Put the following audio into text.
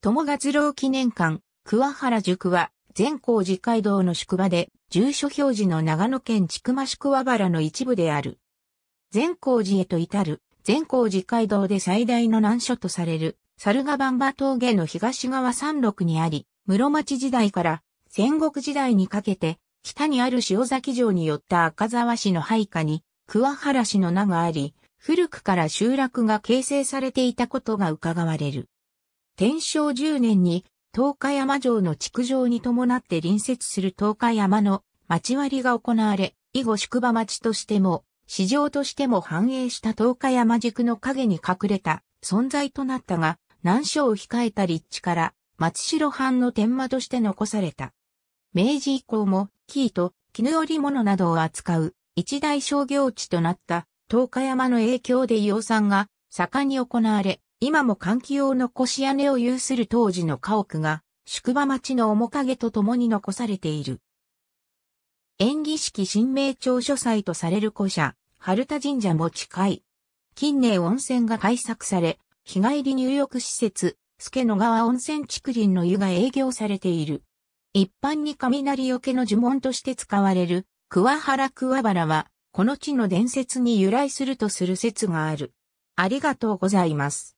友月郎記念館、桑原塾は、善光寺街道の宿場で、住所表示の長野県千曲宿和原の一部である。善光寺へと至る、善光寺街道で最大の難所とされる、猿ヶ番場峠の東側山麓にあり、室町時代から戦国時代にかけて、北にある塩崎城によった赤沢市の配下に、桑原市の名があり、古くから集落が形成されていたことが伺われる。天正10年に東海山城の築城に伴って隣接する東海山の町割りが行われ、以後宿場町としても、市場としても繁栄した東海山塾の陰に隠れた存在となったが、難所を控えた立地から、松代藩の天間として残された。明治以降も、ーと絹織物などを扱う一大商業地となった東海山の影響で養蚕が盛んに行われ、今も換気用の腰屋根を有する当時の家屋が、宿場町の面影と共に残されている。演技式新名町書斎とされる古社、春田神社も近い。近年温泉が開作され、日帰り入浴施設、助野川温泉竹林の湯が営業されている。一般に雷よけの呪文として使われる、桑原桑原は、この地の伝説に由来するとする説がある。ありがとうございます。